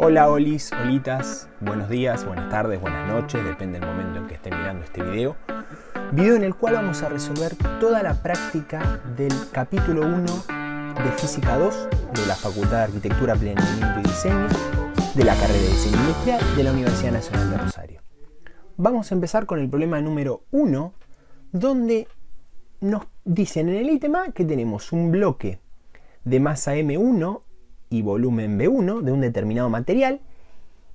Hola olis, olitas, buenos días, buenas tardes, buenas noches, depende del momento en que esté mirando este video. Video en el cual vamos a resolver toda la práctica del capítulo 1 de Física 2 de la Facultad de Arquitectura, Planeamiento y Diseño de la carrera de Diseño Industrial de la Universidad Nacional de Rosario. Vamos a empezar con el problema número 1, donde nos dicen en el ítem que tenemos un bloque de masa M1 y volumen B1 de un determinado material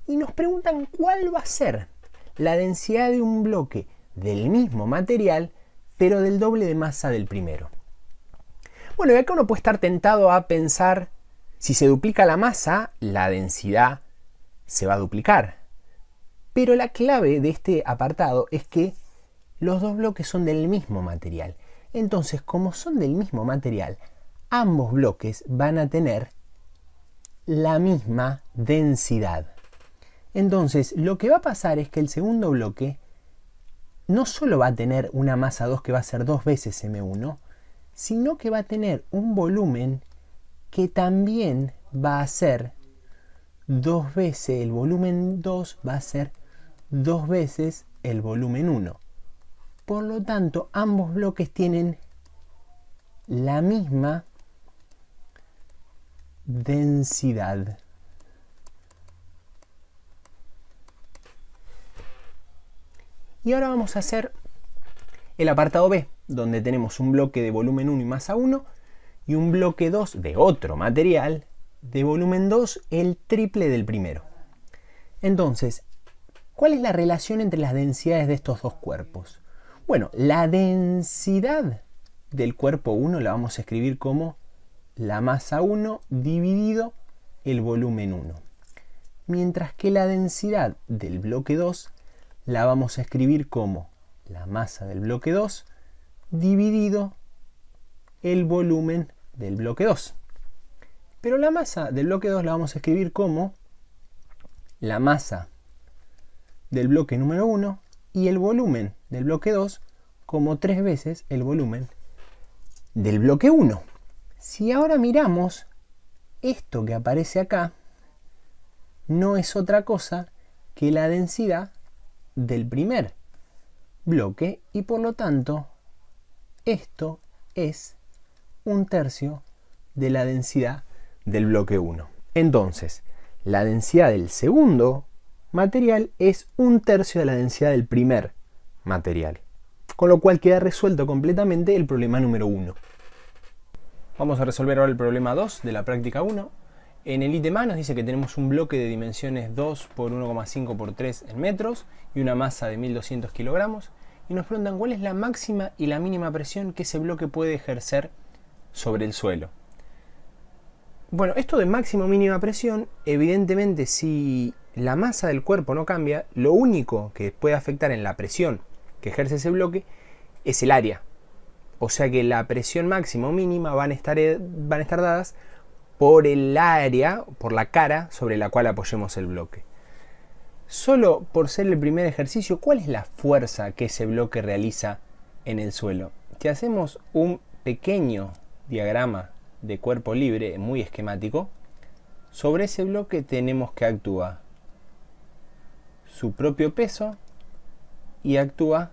y nos preguntan cuál va a ser la densidad de un bloque del mismo material, pero del doble de masa del primero. Bueno, y acá uno puede estar tentado a pensar, si se duplica la masa, la densidad se va a duplicar. Pero la clave de este apartado es que los dos bloques son del mismo material. Entonces, como son del mismo material, ambos bloques van a tener la misma densidad. Entonces, lo que va a pasar es que el segundo bloque no solo va a tener una masa 2 que va a ser dos veces M1, sino que va a tener un volumen que también va a ser dos veces el volumen 2 va a ser dos veces el volumen 1. Por lo tanto, ambos bloques tienen la misma densidad. Y ahora vamos a hacer el apartado B, donde tenemos un bloque de volumen 1 y masa 1 y un bloque 2 de otro material de volumen 2 el triple del primero. Entonces, ¿cuál es la relación entre las densidades de estos dos cuerpos? Bueno, la densidad del cuerpo 1 la vamos a escribir como la masa 1 dividido el volumen 1. Mientras que la densidad del bloque 2 la vamos a escribir como la masa del bloque 2 dividido el volumen del bloque 2. Pero la masa del bloque 2 la vamos a escribir como la masa del bloque número 1 y el volumen del bloque 2 como 3 veces el volumen del bloque 1. Si ahora miramos, esto que aparece acá no es otra cosa que la densidad del primer bloque y por lo tanto esto es un tercio de la densidad del bloque 1. Entonces, la densidad del segundo material es un tercio de la densidad del primer material. Con lo cual queda resuelto completamente el problema número 1. Vamos a resolver ahora el problema 2 de la práctica 1. En el ítem nos dice que tenemos un bloque de dimensiones 2 por 1,5 por 3 en metros y una masa de 1200 kilogramos. Y nos preguntan cuál es la máxima y la mínima presión que ese bloque puede ejercer sobre el suelo. Bueno, esto de máxima o mínima presión, evidentemente si la masa del cuerpo no cambia, lo único que puede afectar en la presión que ejerce ese bloque es el área, o sea que la presión máxima o mínima van a estar, eh, van estar dadas por el área, por la cara sobre la cual apoyemos el bloque. Solo por ser el primer ejercicio, ¿cuál es la fuerza que ese bloque realiza en el suelo? Si hacemos un pequeño diagrama de cuerpo libre, muy esquemático, sobre ese bloque tenemos que actúa su propio peso y actúa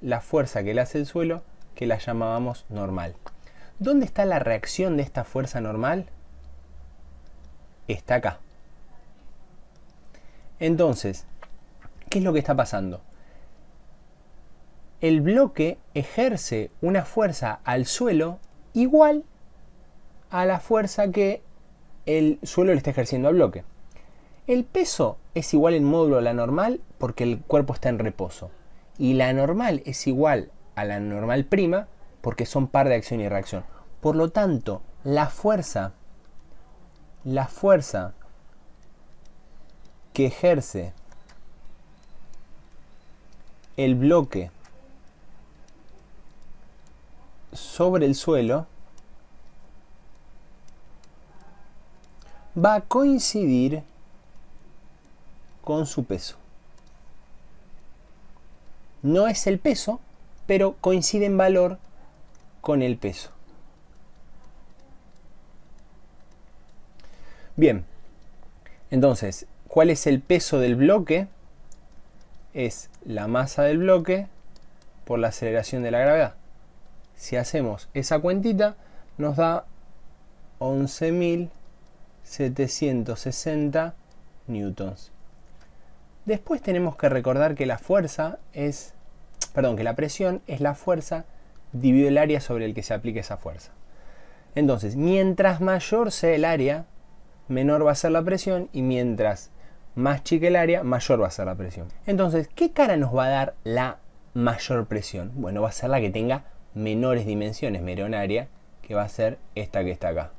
la fuerza que le hace el suelo que la llamábamos normal. ¿Dónde está la reacción de esta fuerza normal? Está acá. Entonces, ¿qué es lo que está pasando? El bloque ejerce una fuerza al suelo igual a la fuerza que el suelo le está ejerciendo al bloque. El peso es igual en módulo a la normal porque el cuerpo está en reposo. Y la normal es igual a la normal prima porque son par de acción y reacción. Por lo tanto, la fuerza, la fuerza que ejerce el bloque sobre el suelo va a coincidir con su peso. No es el peso, pero coincide en valor con el peso. Bien, entonces, ¿cuál es el peso del bloque? Es la masa del bloque por la aceleración de la gravedad. Si hacemos esa cuentita, nos da 11.760 newtons. Después tenemos que recordar que la fuerza es perdón, que la presión es la fuerza dividida el área sobre el que se aplica esa fuerza. Entonces, mientras mayor sea el área, menor va a ser la presión y mientras más chique el área, mayor va a ser la presión. Entonces, ¿qué cara nos va a dar la mayor presión? Bueno, va a ser la que tenga menores dimensiones, menor área, que va a ser esta que está acá.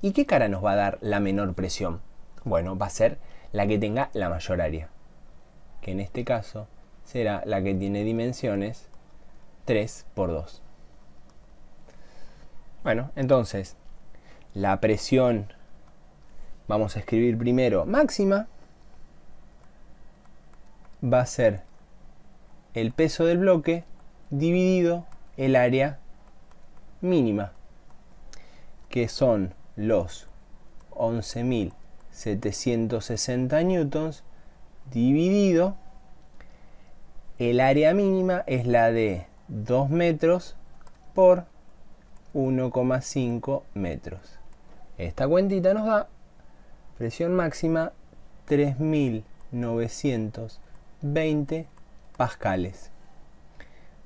¿Y qué cara nos va a dar la menor presión? Bueno, va a ser la que tenga la mayor área, que en este caso será la que tiene dimensiones 3 por 2. Bueno, entonces, la presión, vamos a escribir primero máxima, va a ser el peso del bloque dividido el área mínima, que son los 11.760 newtons dividido el área mínima es la de 2 metros por 1,5 metros. Esta cuentita nos da presión máxima 3920 pascales.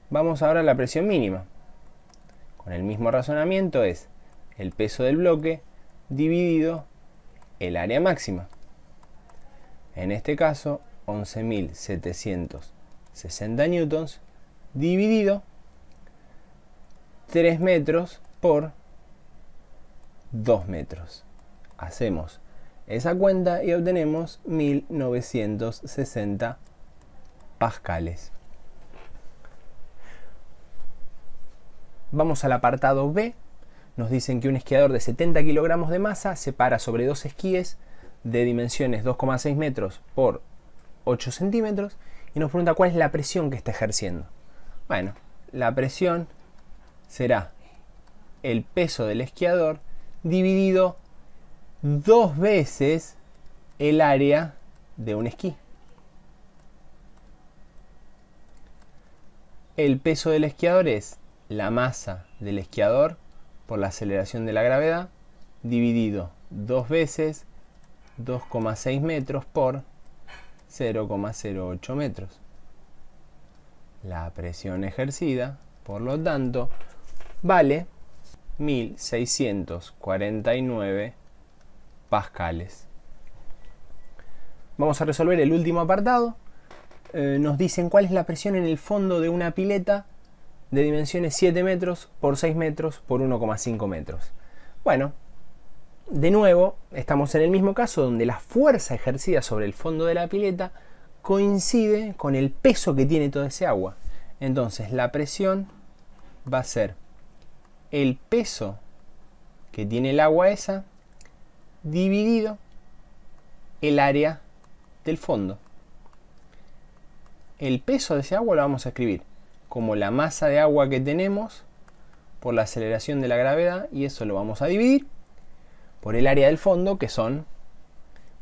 Vamos ahora a la presión mínima. Con el mismo razonamiento es el peso del bloque dividido el área máxima. En este caso, 11.700 60 newtons dividido 3 metros por 2 metros. Hacemos esa cuenta y obtenemos 1960 pascales. Vamos al apartado B. Nos dicen que un esquiador de 70 kilogramos de masa se para sobre dos esquíes de dimensiones 2,6 metros por 8 centímetros y nos pregunta cuál es la presión que está ejerciendo. Bueno, la presión será el peso del esquiador dividido dos veces el área de un esquí. El peso del esquiador es la masa del esquiador por la aceleración de la gravedad dividido dos veces 2,6 metros por 0,08 metros. La presión ejercida, por lo tanto, vale 1649 pascales. Vamos a resolver el último apartado. Eh, nos dicen cuál es la presión en el fondo de una pileta de dimensiones 7 metros por 6 metros por 1,5 metros. Bueno, de nuevo, estamos en el mismo caso donde la fuerza ejercida sobre el fondo de la pileta coincide con el peso que tiene todo ese agua. Entonces la presión va a ser el peso que tiene el agua esa dividido el área del fondo. El peso de ese agua lo vamos a escribir como la masa de agua que tenemos por la aceleración de la gravedad y eso lo vamos a dividir por el área del fondo, que son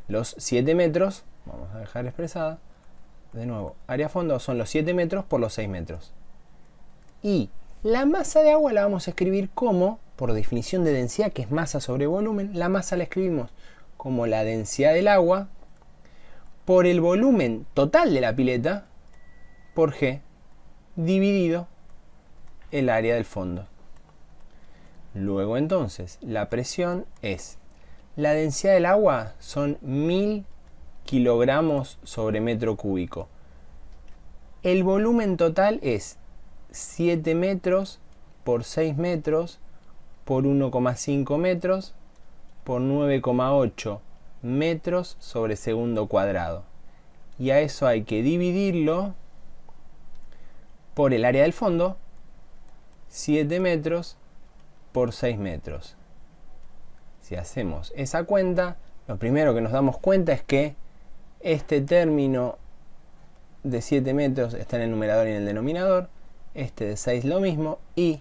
los 7 metros, vamos a dejar expresada, de nuevo, área fondo son los 7 metros por los 6 metros. Y la masa de agua la vamos a escribir como, por definición de densidad, que es masa sobre volumen, la masa la escribimos como la densidad del agua por el volumen total de la pileta por G dividido el área del fondo. Luego entonces, la presión es, la densidad del agua son 1000 kilogramos sobre metro cúbico. El volumen total es 7 metros por 6 metros por 1,5 metros por 9,8 metros sobre segundo cuadrado. Y a eso hay que dividirlo por el área del fondo, 7 metros por 6 metros. Si hacemos esa cuenta, lo primero que nos damos cuenta es que este término de 7 metros está en el numerador y en el denominador, este de 6 lo mismo, y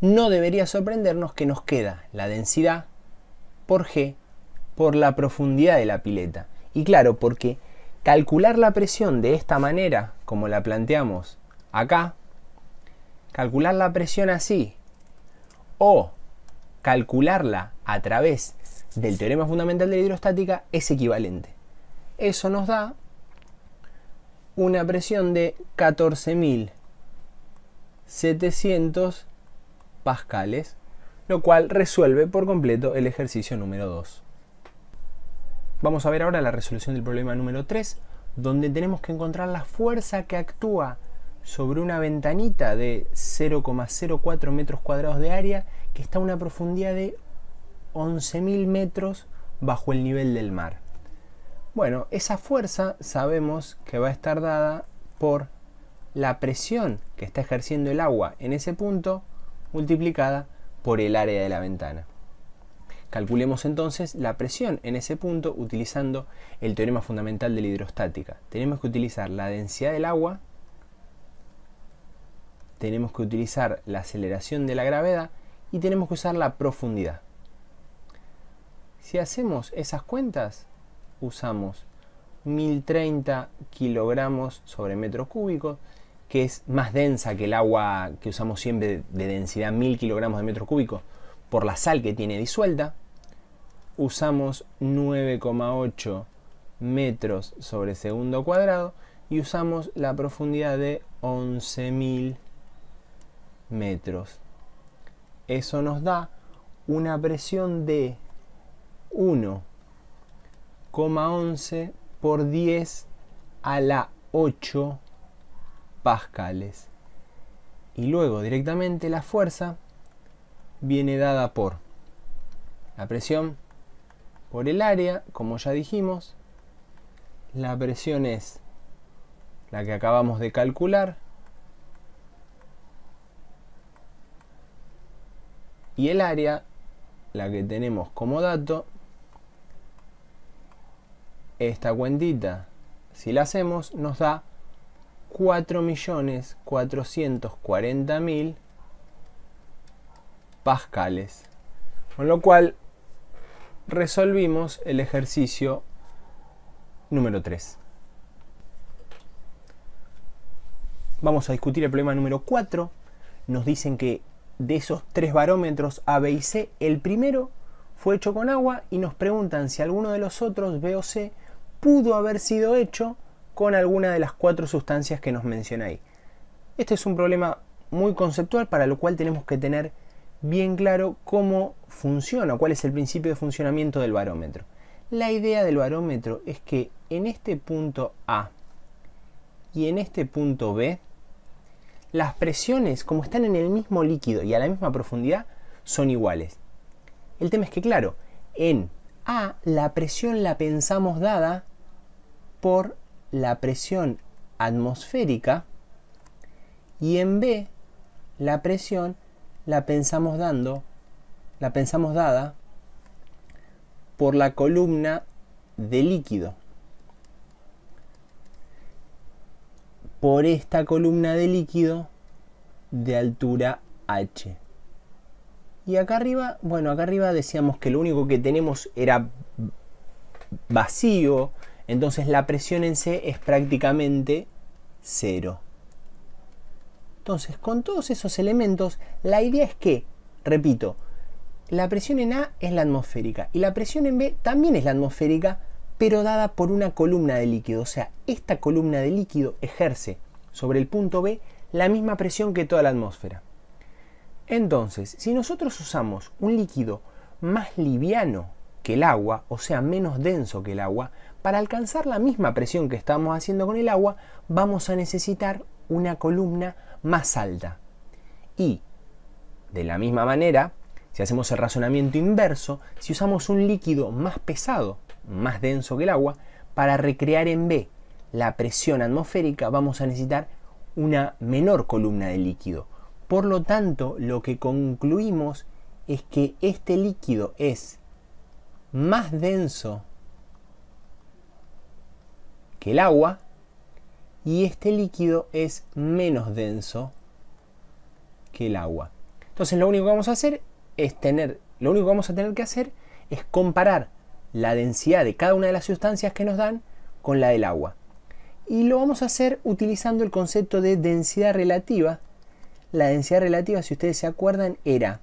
no debería sorprendernos que nos queda la densidad por G por la profundidad de la pileta. Y claro, porque calcular la presión de esta manera, como la planteamos acá, calcular la presión así o calcularla a través del teorema fundamental de la hidrostática es equivalente. Eso nos da una presión de 14.700 pascales, lo cual resuelve por completo el ejercicio número 2. Vamos a ver ahora la resolución del problema número 3, donde tenemos que encontrar la fuerza que actúa sobre una ventanita de 0,04 metros cuadrados de área que está a una profundidad de 11.000 metros bajo el nivel del mar. Bueno, esa fuerza sabemos que va a estar dada por la presión que está ejerciendo el agua en ese punto multiplicada por el área de la ventana. Calculemos entonces la presión en ese punto utilizando el teorema fundamental de la hidrostática. Tenemos que utilizar la densidad del agua tenemos que utilizar la aceleración de la gravedad y tenemos que usar la profundidad. Si hacemos esas cuentas, usamos 1030 kilogramos sobre metro cúbico, que es más densa que el agua que usamos siempre de densidad 1000 kilogramos de metro cúbico por la sal que tiene disuelta. Usamos 9,8 metros sobre segundo cuadrado y usamos la profundidad de 11.000 metros. Eso nos da una presión de 1,11 por 10 a la 8 pascales. Y luego directamente la fuerza viene dada por la presión por el área, como ya dijimos. La presión es la que acabamos de calcular, y el área, la que tenemos como dato, esta cuentita, si la hacemos, nos da 4.440.000 pascales. Con lo cual, resolvimos el ejercicio número 3. Vamos a discutir el problema número 4. Nos dicen que de esos tres barómetros A, B y C, el primero fue hecho con agua y nos preguntan si alguno de los otros, B o C, pudo haber sido hecho con alguna de las cuatro sustancias que nos menciona ahí. Este es un problema muy conceptual para lo cual tenemos que tener bien claro cómo funciona, cuál es el principio de funcionamiento del barómetro. La idea del barómetro es que en este punto A y en este punto B las presiones, como están en el mismo líquido y a la misma profundidad, son iguales. El tema es que, claro, en A la presión la pensamos dada por la presión atmosférica y en B la presión la pensamos dando, la pensamos dada por la columna de líquido. por esta columna de líquido de altura H. Y acá arriba, bueno, acá arriba decíamos que lo único que tenemos era vacío, entonces la presión en C es prácticamente cero. Entonces, con todos esos elementos, la idea es que, repito, la presión en A es la atmosférica y la presión en B también es la atmosférica, pero dada por una columna de líquido. O sea, esta columna de líquido ejerce sobre el punto B la misma presión que toda la atmósfera. Entonces, si nosotros usamos un líquido más liviano que el agua, o sea, menos denso que el agua, para alcanzar la misma presión que estamos haciendo con el agua, vamos a necesitar una columna más alta. Y, de la misma manera, si hacemos el razonamiento inverso, si usamos un líquido más pesado, más denso que el agua, para recrear en B la presión atmosférica vamos a necesitar una menor columna de líquido. Por lo tanto, lo que concluimos es que este líquido es más denso que el agua y este líquido es menos denso que el agua. Entonces lo único que vamos a hacer es tener, lo único que vamos a tener que hacer es comparar la densidad de cada una de las sustancias que nos dan con la del agua. Y lo vamos a hacer utilizando el concepto de densidad relativa. La densidad relativa, si ustedes se acuerdan, era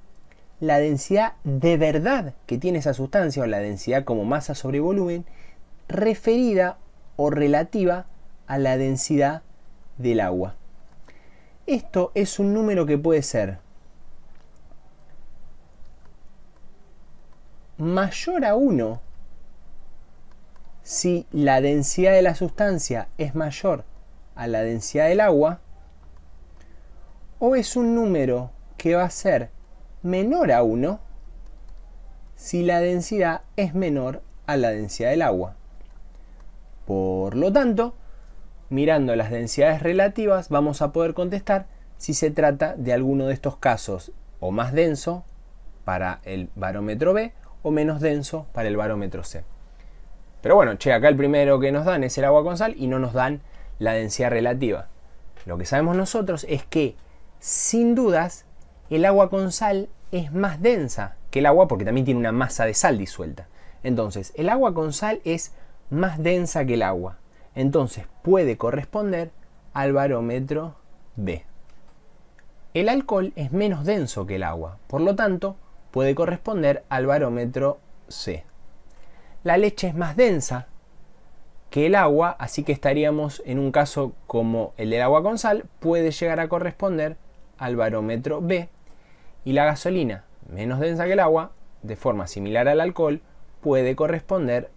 la densidad de verdad que tiene esa sustancia o la densidad como masa sobre volumen referida o relativa a la densidad del agua. Esto es un número que puede ser mayor a 1 si la densidad de la sustancia es mayor a la densidad del agua, o es un número que va a ser menor a 1 si la densidad es menor a la densidad del agua. Por lo tanto, mirando las densidades relativas vamos a poder contestar si se trata de alguno de estos casos o más denso para el barómetro B o menos denso para el barómetro C. Pero bueno, che, acá el primero que nos dan es el agua con sal y no nos dan la densidad relativa. Lo que sabemos nosotros es que, sin dudas, el agua con sal es más densa que el agua porque también tiene una masa de sal disuelta. Entonces, el agua con sal es más densa que el agua. Entonces, puede corresponder al barómetro B. El alcohol es menos denso que el agua, por lo tanto, puede corresponder al barómetro C la leche es más densa que el agua, así que estaríamos en un caso como el del agua con sal, puede llegar a corresponder al barómetro B. Y la gasolina, menos densa que el agua, de forma similar al alcohol, puede corresponder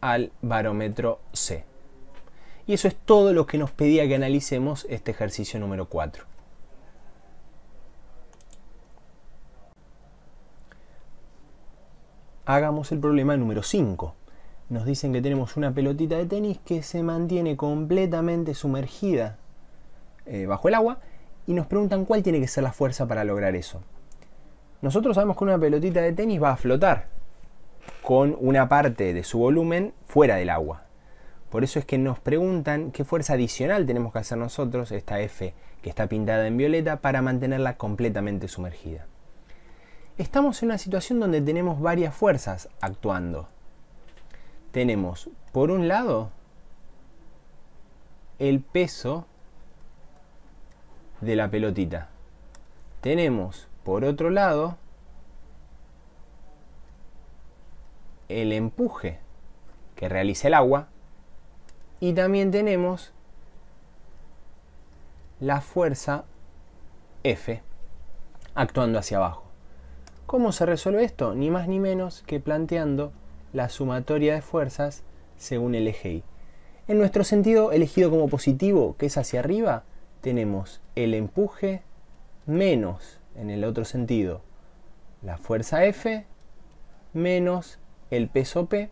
al barómetro C. Y eso es todo lo que nos pedía que analicemos este ejercicio número 4. hagamos el problema número 5. Nos dicen que tenemos una pelotita de tenis que se mantiene completamente sumergida eh, bajo el agua y nos preguntan cuál tiene que ser la fuerza para lograr eso. Nosotros sabemos que una pelotita de tenis va a flotar con una parte de su volumen fuera del agua. Por eso es que nos preguntan qué fuerza adicional tenemos que hacer nosotros, esta F que está pintada en violeta, para mantenerla completamente sumergida estamos en una situación donde tenemos varias fuerzas actuando. Tenemos, por un lado, el peso de la pelotita. Tenemos, por otro lado, el empuje que realiza el agua. Y también tenemos la fuerza F actuando hacia abajo. ¿Cómo se resuelve esto? Ni más ni menos que planteando la sumatoria de fuerzas según el eje Y. En nuestro sentido elegido como positivo, que es hacia arriba, tenemos el empuje menos, en el otro sentido, la fuerza F menos el peso P.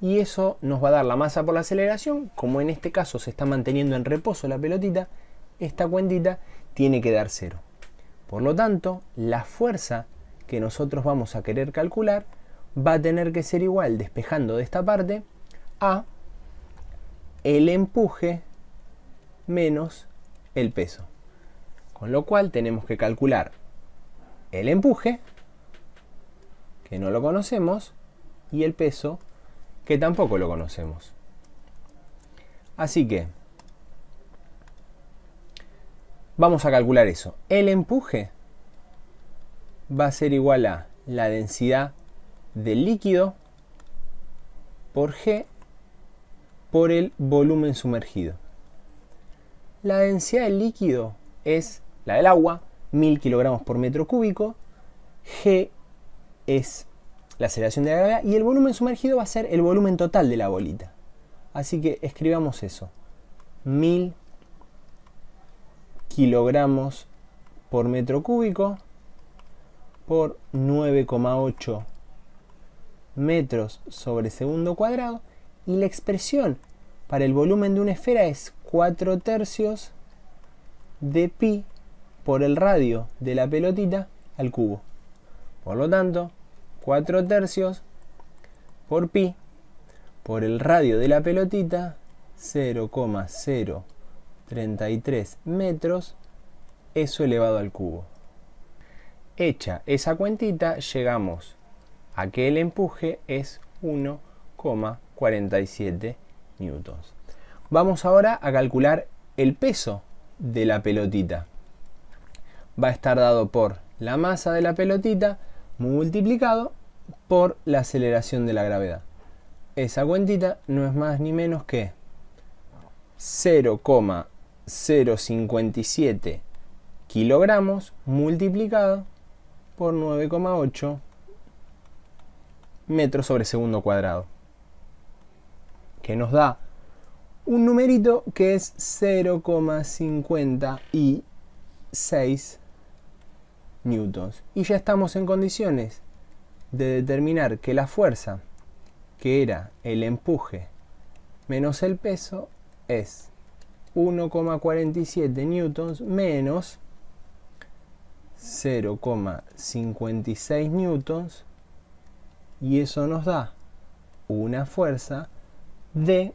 Y eso nos va a dar la masa por la aceleración. Como en este caso se está manteniendo en reposo la pelotita, esta cuentita tiene que dar cero. Por lo tanto, la fuerza que nosotros vamos a querer calcular va a tener que ser igual, despejando de esta parte, a el empuje menos el peso. Con lo cual tenemos que calcular el empuje, que no lo conocemos, y el peso, que tampoco lo conocemos. Así que Vamos a calcular eso. El empuje va a ser igual a la densidad del líquido por G por el volumen sumergido. La densidad del líquido es la del agua, 1000 kilogramos por metro cúbico. G es la aceleración de la gravedad y el volumen sumergido va a ser el volumen total de la bolita. Así que escribamos eso. 1000 kilogramos por metro cúbico por 9,8 metros sobre segundo cuadrado y la expresión para el volumen de una esfera es 4 tercios de pi por el radio de la pelotita al cubo. Por lo tanto, 4 tercios por pi por el radio de la pelotita 0,0 33 metros, eso elevado al cubo. Hecha esa cuentita, llegamos a que el empuje es 1,47 newtons. Vamos ahora a calcular el peso de la pelotita. Va a estar dado por la masa de la pelotita multiplicado por la aceleración de la gravedad. Esa cuentita no es más ni menos que 0, 0,57 kilogramos multiplicado por 9,8 metros sobre segundo cuadrado. Que nos da un numerito que es 0,56 newtons. Y ya estamos en condiciones de determinar que la fuerza, que era el empuje menos el peso, es 1,47 newtons menos 0,56 newtons y eso nos da una fuerza de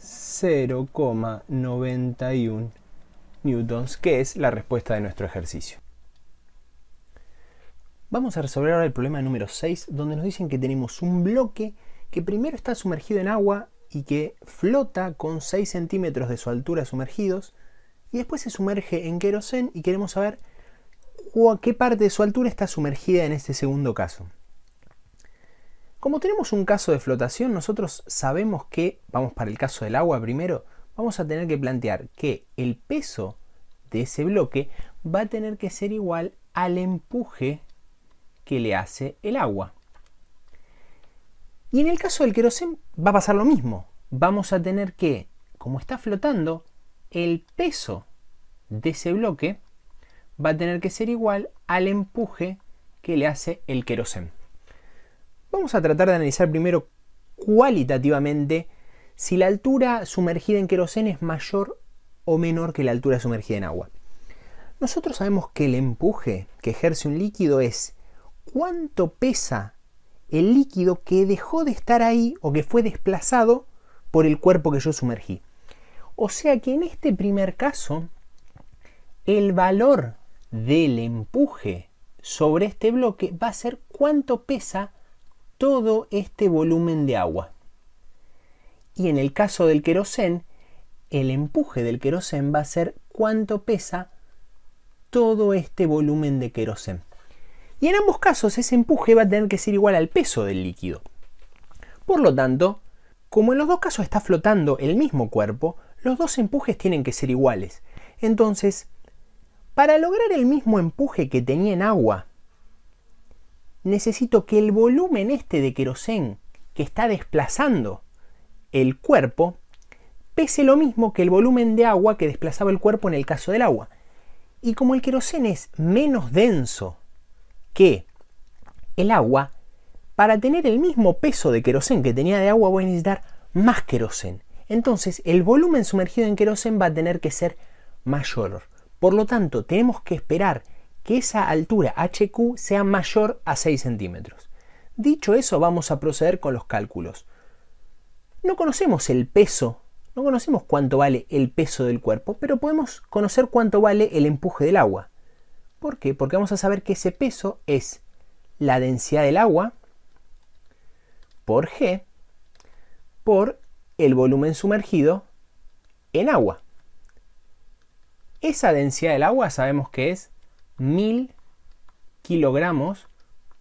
0,91 newtons, que es la respuesta de nuestro ejercicio. Vamos a resolver ahora el problema número 6, donde nos dicen que tenemos un bloque que primero está sumergido en agua y que flota con 6 centímetros de su altura sumergidos y después se sumerge en querosén y queremos saber qué parte de su altura está sumergida en este segundo caso. Como tenemos un caso de flotación, nosotros sabemos que, vamos para el caso del agua primero, vamos a tener que plantear que el peso de ese bloque va a tener que ser igual al empuje que le hace el agua. Y en el caso del querosén va a pasar lo mismo. Vamos a tener que, como está flotando, el peso de ese bloque va a tener que ser igual al empuje que le hace el querosén. Vamos a tratar de analizar primero cualitativamente si la altura sumergida en queroseno es mayor o menor que la altura sumergida en agua. Nosotros sabemos que el empuje que ejerce un líquido es cuánto pesa el líquido que dejó de estar ahí o que fue desplazado por el cuerpo que yo sumergí. O sea que en este primer caso, el valor del empuje sobre este bloque va a ser cuánto pesa todo este volumen de agua. Y en el caso del querosén, el empuje del querosén va a ser cuánto pesa todo este volumen de querosén. Y en ambos casos ese empuje va a tener que ser igual al peso del líquido. Por lo tanto, como en los dos casos está flotando el mismo cuerpo, los dos empujes tienen que ser iguales. Entonces, para lograr el mismo empuje que tenía en agua, necesito que el volumen este de querosén que está desplazando el cuerpo pese lo mismo que el volumen de agua que desplazaba el cuerpo en el caso del agua. Y como el querosén es menos denso que el agua, para tener el mismo peso de querosén que tenía de agua, voy a necesitar más querosén. Entonces, el volumen sumergido en querosén va a tener que ser mayor. Por lo tanto, tenemos que esperar que esa altura HQ sea mayor a 6 centímetros. Dicho eso, vamos a proceder con los cálculos. No conocemos el peso, no conocemos cuánto vale el peso del cuerpo, pero podemos conocer cuánto vale el empuje del agua. ¿Por qué? Porque vamos a saber que ese peso es la densidad del agua por G por el volumen sumergido en agua. Esa densidad del agua sabemos que es 1000 kilogramos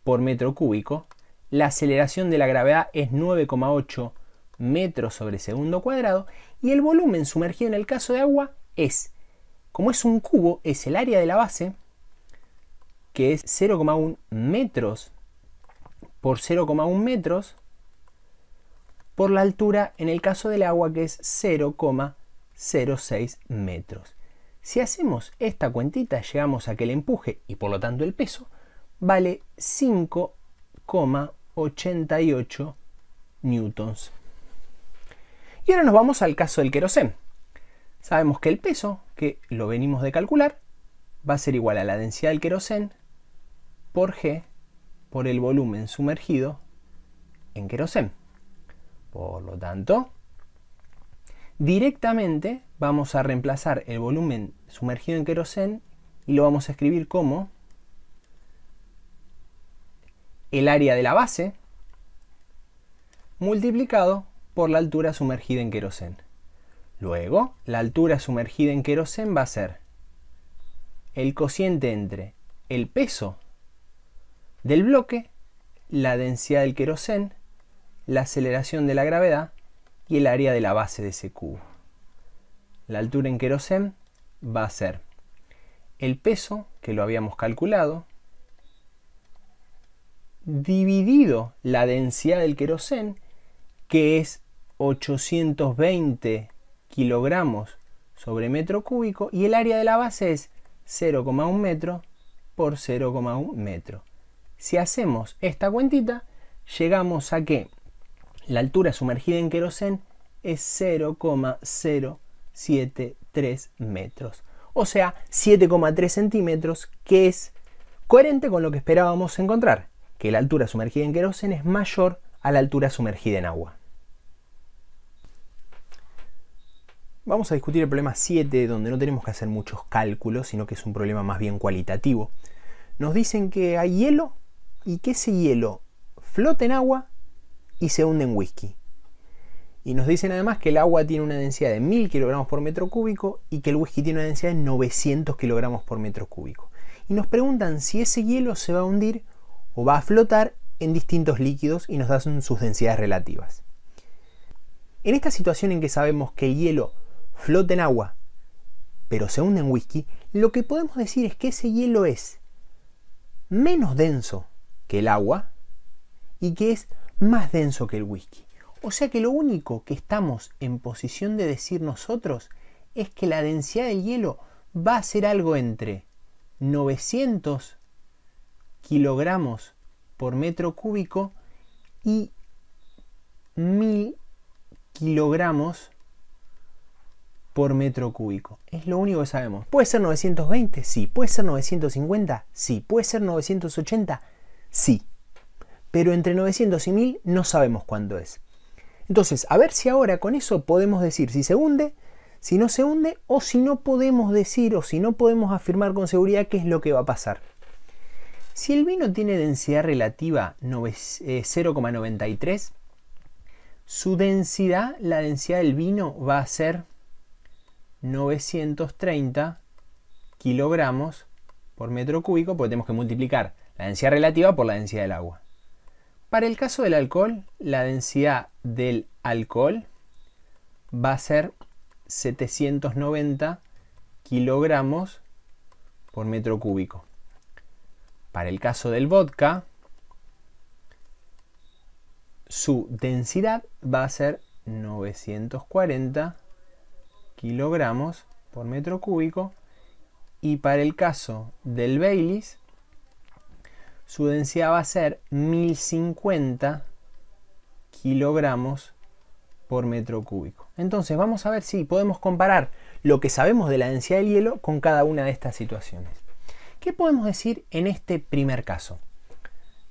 por metro cúbico. La aceleración de la gravedad es 9,8 metros sobre segundo cuadrado. Y el volumen sumergido en el caso de agua es, como es un cubo, es el área de la base que es 0,1 metros por 0,1 metros por la altura, en el caso del agua, que es 0,06 metros. Si hacemos esta cuentita, llegamos a que el empuje y por lo tanto el peso vale 5,88 newtons. Y ahora nos vamos al caso del querosén. Sabemos que el peso, que lo venimos de calcular, va a ser igual a la densidad del querosén por G por el volumen sumergido en querosén. Por lo tanto, directamente vamos a reemplazar el volumen sumergido en querosén y lo vamos a escribir como el área de la base multiplicado por la altura sumergida en querosén. Luego, la altura sumergida en querosén va a ser el cociente entre el peso del bloque, la densidad del querosén, la aceleración de la gravedad y el área de la base de ese cubo. La altura en querosén va a ser el peso, que lo habíamos calculado, dividido la densidad del querosén, que es 820 kilogramos sobre metro cúbico, y el área de la base es 0,1 metro por 0,1 metro. Si hacemos esta cuentita, llegamos a que la altura sumergida en querosen es 0,073 metros. O sea, 7,3 centímetros, que es coherente con lo que esperábamos encontrar, que la altura sumergida en querosen es mayor a la altura sumergida en agua. Vamos a discutir el problema 7, donde no tenemos que hacer muchos cálculos, sino que es un problema más bien cualitativo. Nos dicen que hay hielo y que ese hielo flota en agua y se hunde en whisky. Y nos dicen además que el agua tiene una densidad de 1000 kilogramos por metro cúbico y que el whisky tiene una densidad de 900 kilogramos por metro cúbico. Y nos preguntan si ese hielo se va a hundir o va a flotar en distintos líquidos y nos dan sus densidades relativas. En esta situación en que sabemos que el hielo flota en agua, pero se hunde en whisky, lo que podemos decir es que ese hielo es menos denso que el agua y que es más denso que el whisky. O sea que lo único que estamos en posición de decir nosotros es que la densidad del hielo va a ser algo entre 900 kilogramos por metro cúbico y 1000 kilogramos por metro cúbico. Es lo único que sabemos. ¿Puede ser 920? Sí. ¿Puede ser 950? Sí. ¿Puede ser 980? sí. Pero entre 900 y 1000 no sabemos cuándo es. Entonces, a ver si ahora con eso podemos decir si se hunde, si no se hunde o si no podemos decir o si no podemos afirmar con seguridad qué es lo que va a pasar. Si el vino tiene densidad relativa 0,93, eh, su densidad, la densidad del vino va a ser 930 kilogramos por metro cúbico, porque tenemos que multiplicar densidad relativa por la densidad del agua. Para el caso del alcohol, la densidad del alcohol va a ser 790 kilogramos por metro cúbico. Para el caso del vodka, su densidad va a ser 940 kilogramos por metro cúbico. Y para el caso del Baileys, su densidad va a ser 1050 kilogramos por metro cúbico. Entonces vamos a ver si podemos comparar lo que sabemos de la densidad del hielo con cada una de estas situaciones. ¿Qué podemos decir en este primer caso?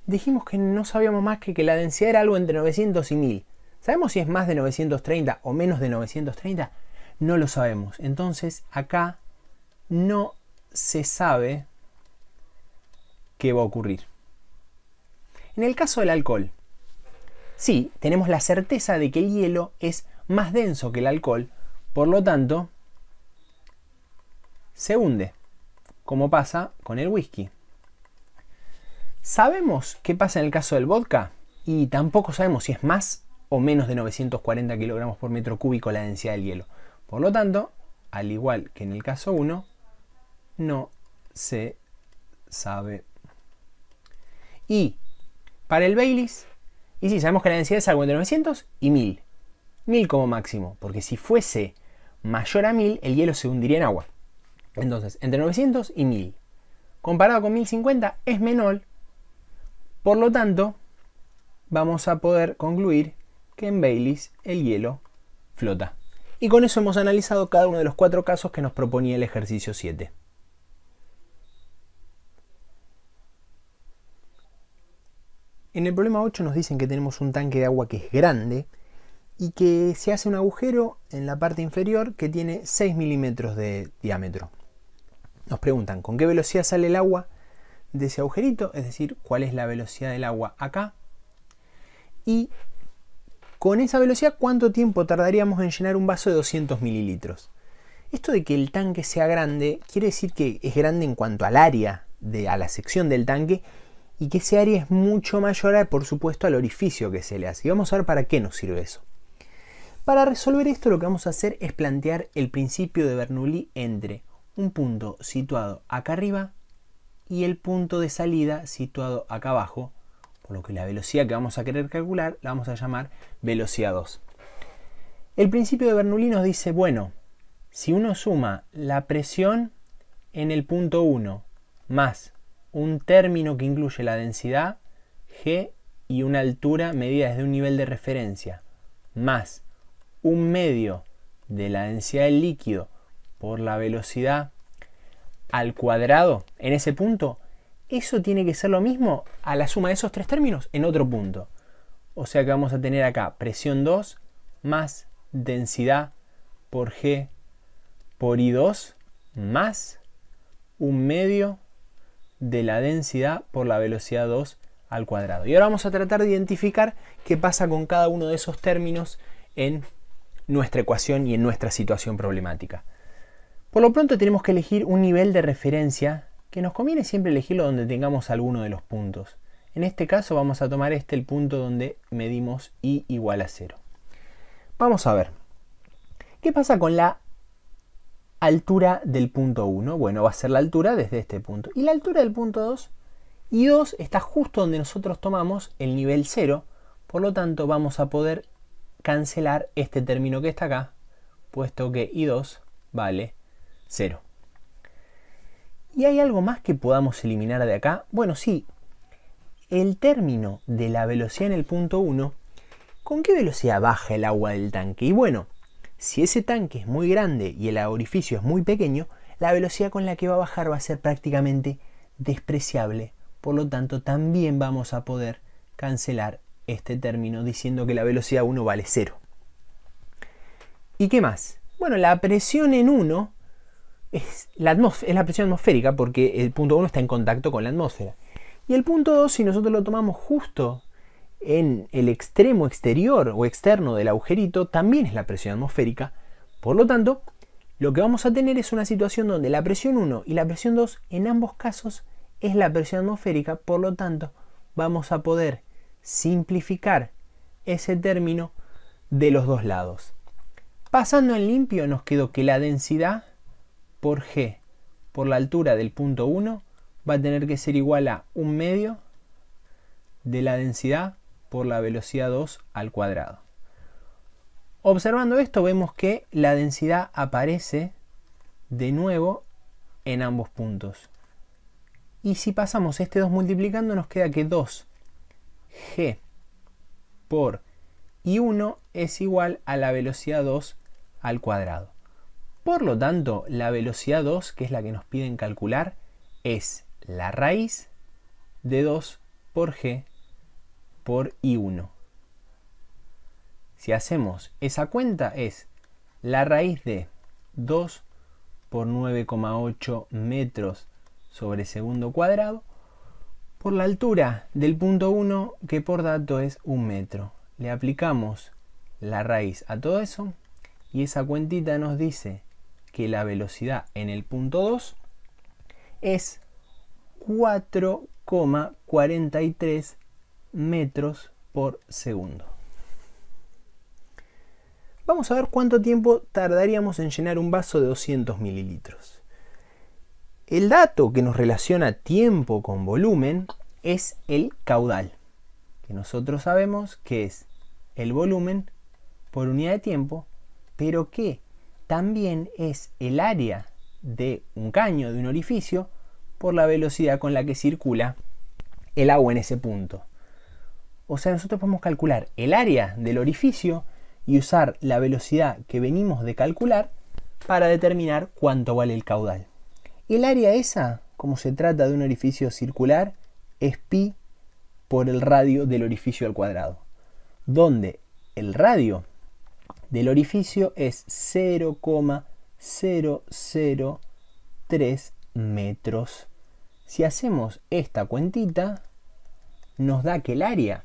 Dijimos que no sabíamos más que que la densidad era algo entre 900 y 1000. ¿Sabemos si es más de 930 o menos de 930? No lo sabemos. Entonces acá no se sabe qué va a ocurrir. En el caso del alcohol, sí, tenemos la certeza de que el hielo es más denso que el alcohol, por lo tanto, se hunde, como pasa con el whisky. ¿Sabemos qué pasa en el caso del vodka? Y tampoco sabemos si es más o menos de 940 kilogramos por metro cúbico la densidad del hielo. Por lo tanto, al igual que en el caso 1, no se sabe. Y para el Baileys. Y si sabemos que la densidad es algo entre 900 y 1000. 1000 como máximo, porque si fuese mayor a 1000, el hielo se hundiría en agua. Entonces, entre 900 y 1000. Comparado con 1050 es menor. Por lo tanto, vamos a poder concluir que en Baileys el hielo flota. Y con eso hemos analizado cada uno de los cuatro casos que nos proponía el ejercicio 7. En el problema 8 nos dicen que tenemos un tanque de agua que es grande y que se hace un agujero en la parte inferior que tiene 6 milímetros de diámetro. Nos preguntan con qué velocidad sale el agua de ese agujerito, es decir, cuál es la velocidad del agua acá. Y con esa velocidad, ¿cuánto tiempo tardaríamos en llenar un vaso de 200 mililitros? Esto de que el tanque sea grande quiere decir que es grande en cuanto al área, de, a la sección del tanque y que ese área es mucho mayor, por supuesto, al orificio que se le hace. Y vamos a ver para qué nos sirve eso. Para resolver esto lo que vamos a hacer es plantear el principio de Bernoulli entre un punto situado acá arriba y el punto de salida situado acá abajo, por lo que la velocidad que vamos a querer calcular la vamos a llamar velocidad 2. El principio de Bernoulli nos dice, bueno, si uno suma la presión en el punto 1 más un término que incluye la densidad g y una altura medida desde un nivel de referencia, más un medio de la densidad del líquido por la velocidad al cuadrado en ese punto, eso tiene que ser lo mismo a la suma de esos tres términos en otro punto. O sea que vamos a tener acá presión 2 más densidad por G por I2 más un medio de la densidad por la velocidad 2 al cuadrado. Y ahora vamos a tratar de identificar qué pasa con cada uno de esos términos en nuestra ecuación y en nuestra situación problemática. Por lo pronto tenemos que elegir un nivel de referencia que nos conviene siempre elegirlo donde tengamos alguno de los puntos. En este caso vamos a tomar este el punto donde medimos i igual a 0. Vamos a ver. ¿Qué pasa con la altura del punto 1? Bueno, va a ser la altura desde este punto. ¿Y la altura del punto 2? Y 2 está justo donde nosotros tomamos el nivel 0. Por lo tanto, vamos a poder cancelar este término que está acá, puesto que I2 vale 0. ¿Y hay algo más que podamos eliminar de acá? Bueno, sí. El término de la velocidad en el punto 1, ¿con qué velocidad baja el agua del tanque? Y bueno, si ese tanque es muy grande y el orificio es muy pequeño, la velocidad con la que va a bajar va a ser prácticamente despreciable. Por lo tanto, también vamos a poder cancelar este término diciendo que la velocidad 1 vale 0. ¿Y qué más? Bueno, la presión en 1 es la, presión atmosférica porque el punto 1 está en contacto con la atmósfera. Y el punto 2, si nosotros lo tomamos justo en el extremo exterior o externo del agujerito también es la presión atmosférica. Por lo tanto, lo que vamos a tener es una situación donde la presión 1 y la presión 2 en ambos casos es la presión atmosférica, por lo tanto vamos a poder simplificar ese término de los dos lados. Pasando en limpio nos quedó que la densidad por G por la altura del punto 1 va a tener que ser igual a un medio de la densidad por la velocidad 2 al cuadrado. Observando esto vemos que la densidad aparece de nuevo en ambos puntos. Y si pasamos este 2 multiplicando nos queda que 2g por i1 es igual a la velocidad 2 al cuadrado. Por lo tanto, la velocidad 2, que es la que nos piden calcular, es la raíz de 2 por g por I1. Si hacemos esa cuenta es la raíz de 2 por 9,8 metros sobre segundo cuadrado por la altura del punto 1 que por dato es un metro. Le aplicamos la raíz a todo eso y esa cuentita nos dice que la velocidad en el punto 2 es 4,43 metros por segundo. Vamos a ver cuánto tiempo tardaríamos en llenar un vaso de 200 mililitros. El dato que nos relaciona tiempo con volumen es el caudal, que nosotros sabemos que es el volumen por unidad de tiempo, pero que también es el área de un caño, de un orificio, por la velocidad con la que circula el agua en ese punto. O sea, nosotros podemos calcular el área del orificio y usar la velocidad que venimos de calcular para determinar cuánto vale el caudal. El área esa, como se trata de un orificio circular, es pi por el radio del orificio al cuadrado, donde el radio del orificio es 0,003 metros. Si hacemos esta cuentita, nos da que el área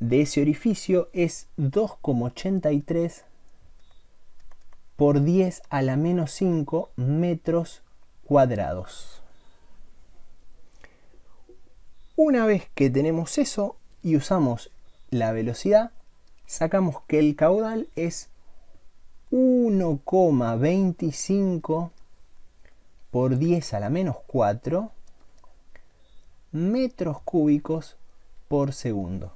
de ese orificio es 2,83 por 10 a la menos 5 metros cuadrados. Una vez que tenemos eso y usamos la velocidad, sacamos que el caudal es 1,25 por 10 a la menos 4 metros cúbicos por segundo.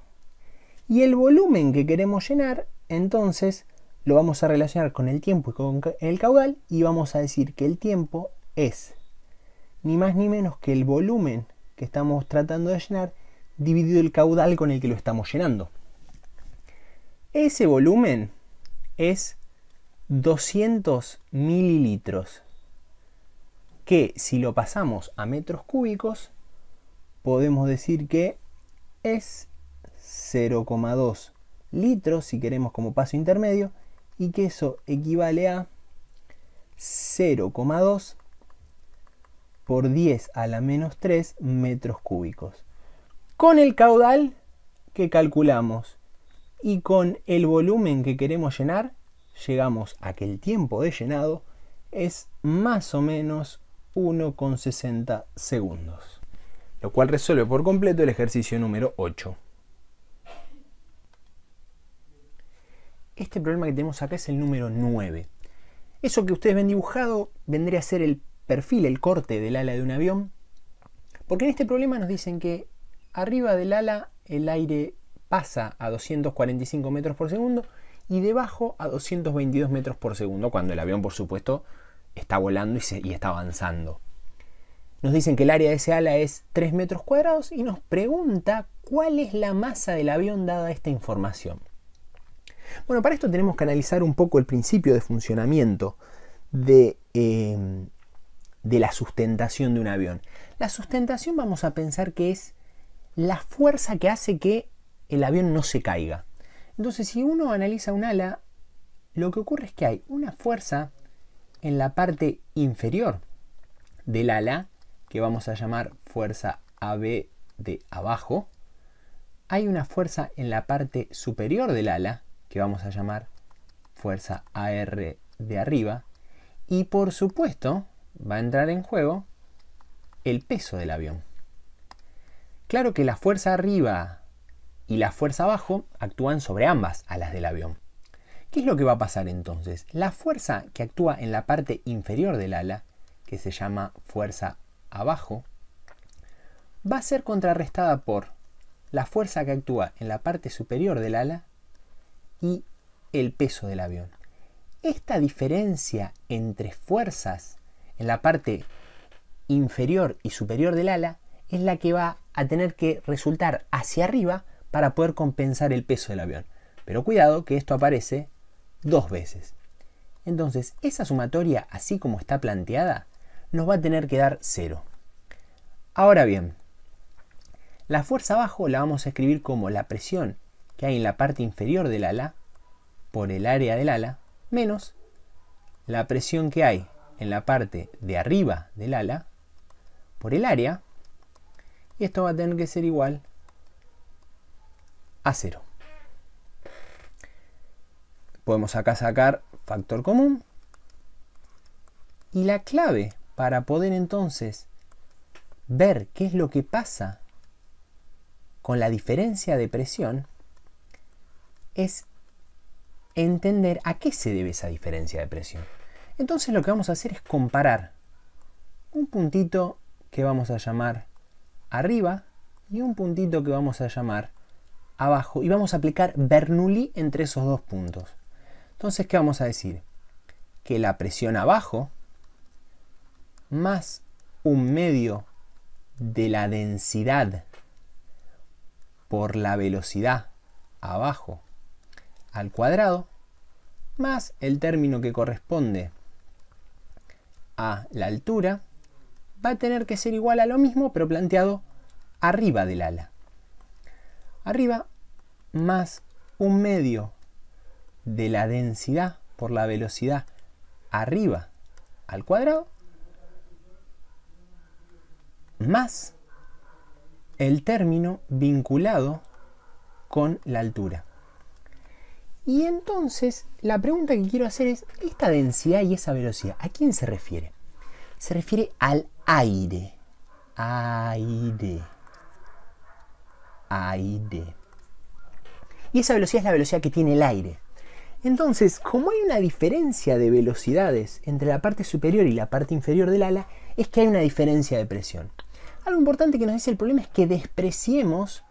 Y el volumen que queremos llenar, entonces lo vamos a relacionar con el tiempo y con el caudal y vamos a decir que el tiempo es ni más ni menos que el volumen que estamos tratando de llenar dividido el caudal con el que lo estamos llenando. Ese volumen es 200 mililitros, que si lo pasamos a metros cúbicos, podemos decir que es 0,2 litros, si queremos como paso intermedio, y que eso equivale a 0,2 por 10 a la menos 3 metros cúbicos. Con el caudal que calculamos y con el volumen que queremos llenar, llegamos a que el tiempo de llenado es más o menos 1,60 segundos, lo cual resuelve por completo el ejercicio número 8. Este problema que tenemos acá es el número 9. Eso que ustedes ven dibujado vendría a ser el perfil, el corte del ala de un avión, porque en este problema nos dicen que arriba del ala el aire pasa a 245 metros por segundo y debajo a 222 metros por segundo, cuando el avión, por supuesto, está volando y, está avanzando. Nos dicen que el área de ese ala es 3 metros cuadrados y nos pregunta cuál es la masa del avión dada esta información. Bueno, para esto tenemos que analizar un poco el principio de funcionamiento eh, de, la sustentación de un avión. La sustentación vamos a pensar que es la fuerza que hace que el avión no se caiga. Entonces, si uno analiza un ala, lo que ocurre es que hay una fuerza en la parte inferior del ala, que vamos a llamar fuerza AB de abajo. Hay una fuerza en la parte superior del ala, que vamos a llamar fuerza AR de arriba. Y por supuesto va a entrar en juego el peso del avión. Claro que la fuerza arriba y la fuerza abajo actúan sobre ambas alas del avión. ¿Qué es lo que va a pasar entonces? La fuerza que actúa en la parte inferior del ala, que se llama fuerza abajo, va a ser contrarrestada por la fuerza que actúa en la parte superior del ala, y el peso del avión. Esta diferencia entre fuerzas en la parte inferior y superior del ala es la que va a tener que resultar hacia arriba para poder compensar el peso del avión. Pero cuidado que esto aparece dos veces. Entonces, esa sumatoria, así como está planteada, nos va a tener que dar cero. Ahora bien, la fuerza abajo la vamos a escribir como la presión que hay en la parte inferior del ala por el área del ala menos la presión que hay en la parte de arriba del ala por el área y esto va a tener que ser igual a cero Podemos acá sacar factor común y la clave para poder entonces ver qué es lo que pasa con la diferencia de presión es entender a qué se debe esa diferencia de presión. Entonces lo que vamos a hacer es comparar un puntito que vamos a llamar arriba y un puntito que vamos a llamar abajo y vamos a aplicar Bernoulli entre esos dos puntos. Entonces, ¿qué vamos a decir? Que la presión abajo más un medio de la densidad por la velocidad abajo al cuadrado más el término que corresponde a la altura va a tener que ser igual a lo mismo pero planteado arriba del ala. Arriba más un medio de la densidad por la velocidad arriba al cuadrado más el término vinculado con la altura. Y entonces la pregunta que quiero hacer es, ¿esta densidad y esa velocidad a quién se refiere? Se refiere al aire. Aire. Aire. Y esa velocidad es la velocidad que tiene el aire. Entonces, como hay una diferencia de velocidades entre la parte superior y la parte inferior del ala, es que hay una diferencia de presión. Algo importante que nos dice el problema es que despreciemos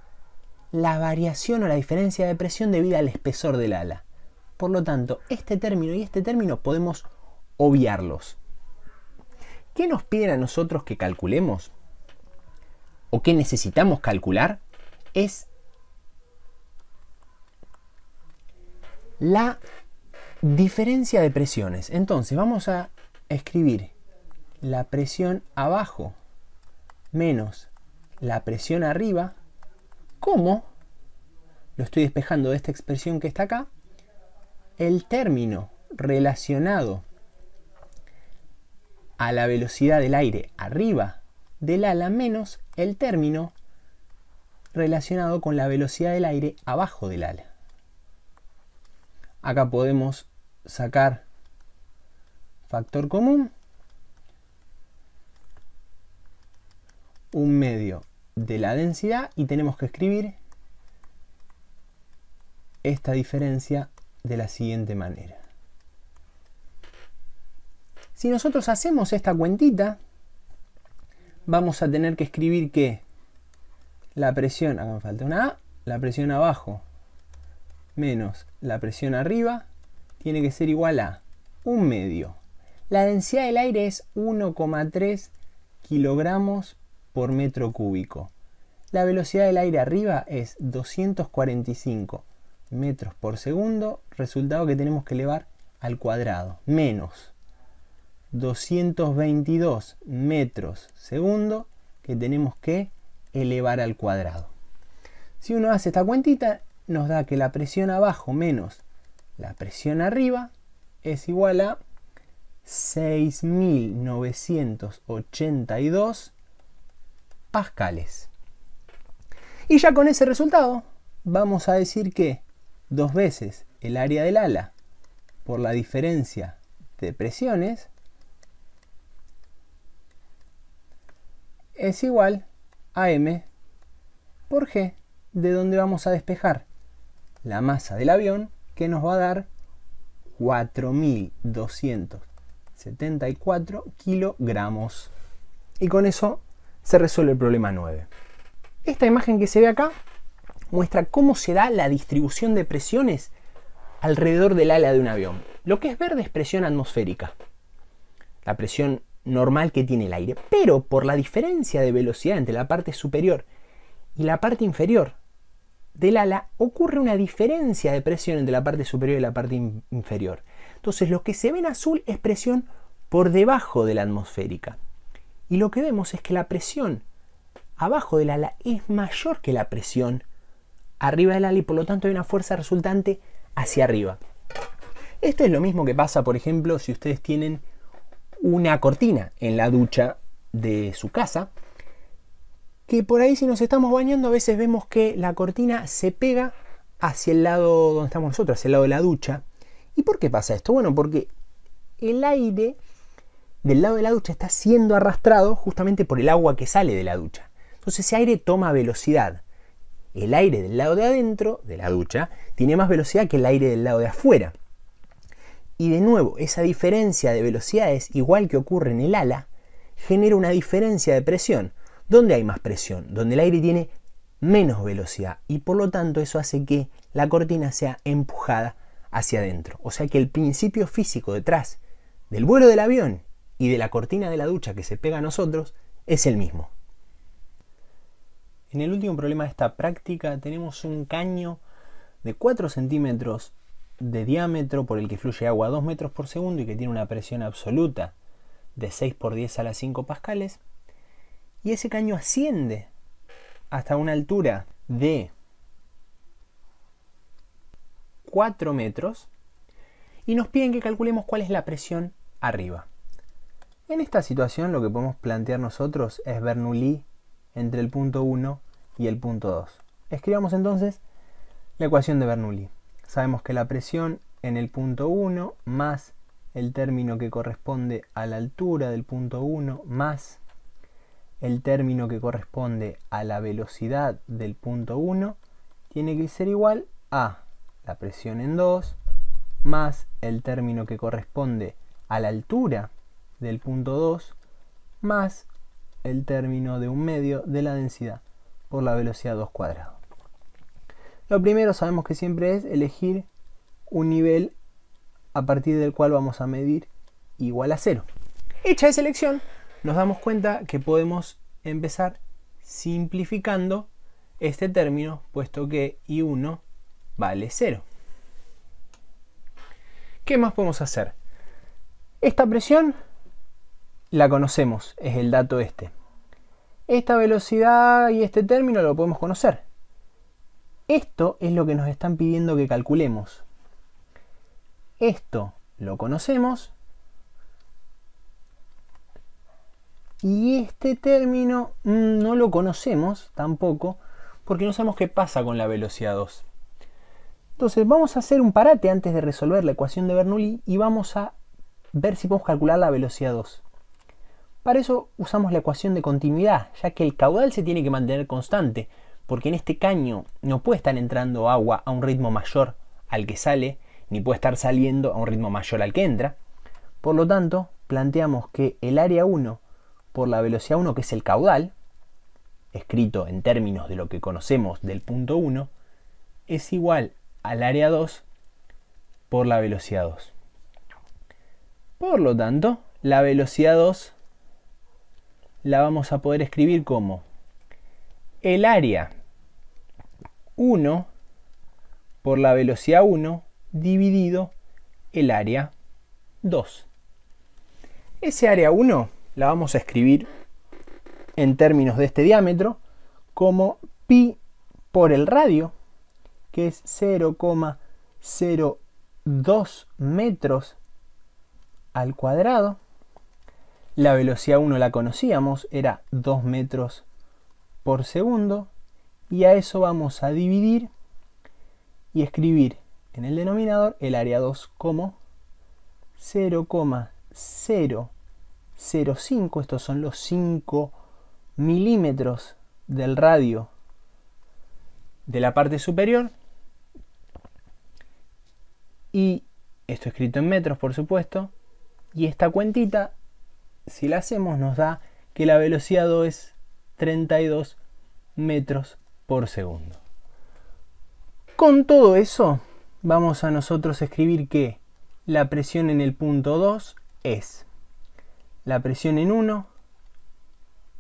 la variación o la diferencia de presión debido al espesor del ala. Por lo tanto, este término y este término podemos obviarlos. ¿Qué nos piden a nosotros que calculemos? ¿O qué necesitamos calcular? Es la diferencia de presiones. Entonces vamos a escribir la presión abajo menos la presión arriba como, lo estoy despejando de esta expresión que está acá, el término relacionado a la velocidad del aire arriba del ala menos el término relacionado con la velocidad del aire abajo del ala. Acá podemos sacar factor común, un medio de la densidad y tenemos que escribir esta diferencia de la siguiente manera. Si nosotros hacemos esta cuentita, vamos a tener que escribir que la presión, acá me falta una A, la presión abajo menos la presión arriba tiene que ser igual a un medio. La densidad del aire es 1,3 kilogramos por metro cúbico. La velocidad del aire arriba es 245 metros por segundo, resultado que tenemos que elevar al cuadrado, menos 222 metros segundo que tenemos que elevar al cuadrado. Si uno hace esta cuentita, nos da que la presión abajo menos la presión arriba es igual a 6.982 pascales. Y ya con ese resultado vamos a decir que dos veces el área del ala por la diferencia de presiones es igual a m por g, de donde vamos a despejar la masa del avión que nos va a dar 4.274 kilogramos. Y con eso se resuelve el problema 9. Esta imagen que se ve acá muestra cómo se da la distribución de presiones alrededor del ala de un avión. Lo que es verde es presión atmosférica, la presión normal que tiene el aire, pero por la diferencia de velocidad entre la parte superior y la parte inferior del ala, ocurre una diferencia de presión entre la parte superior y la parte inferior. Entonces lo que se ve en azul es presión por debajo de la atmosférica. Y lo que vemos es que la presión abajo del ala es mayor que la presión arriba del ala y por lo tanto hay una fuerza resultante hacia arriba. Esto es lo mismo que pasa, por ejemplo, si ustedes tienen una cortina en la ducha de su casa, que por ahí si nos estamos bañando a veces vemos que la cortina se pega hacia el lado donde estamos nosotros, hacia el lado de la ducha. ¿Y por qué pasa esto? Bueno, porque el aire del lado de la ducha está siendo arrastrado justamente por el agua que sale de la ducha. Entonces ese aire toma velocidad. El aire del lado de adentro, de la ducha, tiene más velocidad que el aire del lado de afuera. Y de nuevo, esa diferencia de velocidades, igual que ocurre en el ala, genera una diferencia de presión. ¿Dónde hay más presión? Donde el aire tiene menos velocidad y por lo tanto eso hace que la cortina sea empujada hacia adentro. O sea que el principio físico detrás del vuelo del avión y de la cortina de la ducha que se pega a nosotros es el mismo. En el último problema de esta práctica tenemos un caño de 4 centímetros de diámetro por el que fluye agua a 2 metros por segundo y que tiene una presión absoluta de 6 por 10 a las 5 pascales. Y ese caño asciende hasta una altura de 4 metros y nos piden que calculemos cuál es la presión arriba. En esta situación lo que podemos plantear nosotros es Bernoulli entre el punto 1 y el punto 2. Escribamos entonces la ecuación de Bernoulli. Sabemos que la presión en el punto 1 más el término que corresponde a la altura del punto 1 más el término que corresponde a la velocidad del punto 1 tiene que ser igual a la presión en 2 más el término que corresponde a la altura del punto 2 más el término de un medio de la densidad por la velocidad 2 cuadrado. Lo primero sabemos que siempre es elegir un nivel a partir del cual vamos a medir igual a cero. Hecha esa elección, nos damos cuenta que podemos empezar simplificando este término, puesto que I1 vale 0. ¿Qué más podemos hacer? Esta presión la conocemos, es el dato este. Esta velocidad y este término lo podemos conocer. Esto es lo que nos están pidiendo que calculemos. Esto lo conocemos. Y este término mm, no lo conocemos tampoco porque no sabemos qué pasa con la velocidad 2. Entonces vamos a hacer un parate antes de resolver la ecuación de Bernoulli y vamos a ver si podemos calcular la velocidad 2. Para eso usamos la ecuación de continuidad, ya que el caudal se tiene que mantener constante, porque en este caño no puede estar entrando agua a un ritmo mayor al que sale, ni puede estar saliendo a un ritmo mayor al que entra. Por lo tanto, planteamos que el área 1 por la velocidad 1, que es el caudal, escrito en términos de lo que conocemos del punto 1, es igual al área 2 por la velocidad 2. Por lo tanto, la velocidad 2 la vamos a poder escribir como el área 1 por la velocidad 1 dividido el área 2. Ese área 1 la vamos a escribir en términos de este diámetro como pi por el radio, que es 0,02 metros al cuadrado la velocidad 1 la conocíamos, era 2 metros por segundo. Y a eso vamos a dividir y escribir en el denominador el área 2 como 0,005. Estos son los 5 milímetros del radio de la parte superior. Y esto escrito en metros, por supuesto. Y esta cuentita si la hacemos nos da que la velocidad 2 es 32 metros por segundo. Con todo eso, vamos a nosotros escribir que la presión en el punto 2 es la presión en 1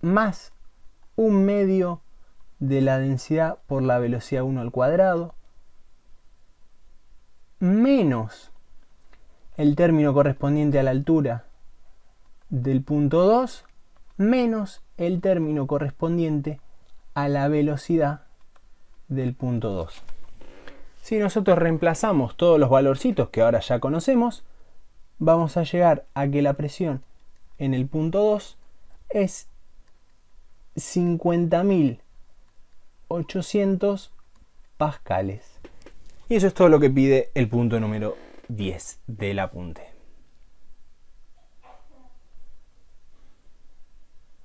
más un medio de la densidad por la velocidad 1 al cuadrado menos el término correspondiente a la altura del punto 2 menos el término correspondiente a la velocidad del punto 2. Si nosotros reemplazamos todos los valorcitos que ahora ya conocemos, vamos a llegar a que la presión en el punto 2 es 50.800 pascales. Y eso es todo lo que pide el punto número 10 del apunte.